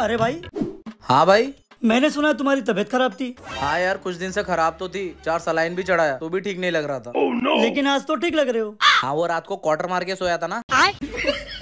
अरे भाई हाँ भाई मैंने सुना तुम्हारी तबीयत खराब थी हाँ यार कुछ दिन से खराब तो थी चार सलाइन भी चढ़ाया तो भी ठीक नहीं लग रहा था oh, no. लेकिन आज तो ठीक लग रहे हो हाँ वो रात को क्वार्टर मार के सोया था ना